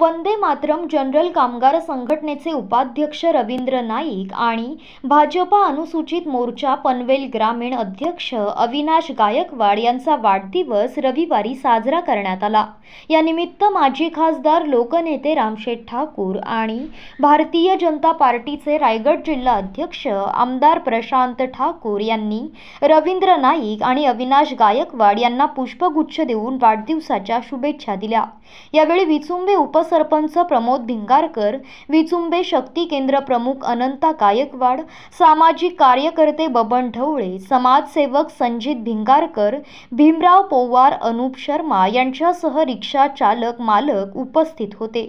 Vande Mataram general कामगार संघटनेचे उपाध्यक्ष रवींद्र नाईक आणि भाजपा अनुसूचित मोर्चा पनवेल ग्रामीण अध्यक्ष अविनाश गायकवाड यांचा वाढदिवस रविवारी साजरा करण्यात आला यानिमित्त माजी खासदार लोकनेते रामशेठ ठाकूर आणि भारतीय जनता पार्टीचे रायगड जिल्हा अध्यक्ष आमदार प्रशांत ठाकूर यांनी रवींद्र नाईक आणि अविनाश गायकवाड यांना पुष्पगुच्छ देऊन वाढदिवसाच्या शुभेच्छा दिल्या यावेळी विचुंबे उप सरपंच प्रमोद भिंगारकर विचुंबे शक्ती केंद्र प्रमुख अनंता गायकवाड सामाजिक कार्यकर्ते बबन ढवळे समाजसेवक संजित भिंगारकर भीमराव पोवार अनुप शर्मा यांच्यासह रिक्षा चालक मालक उपस्थित होते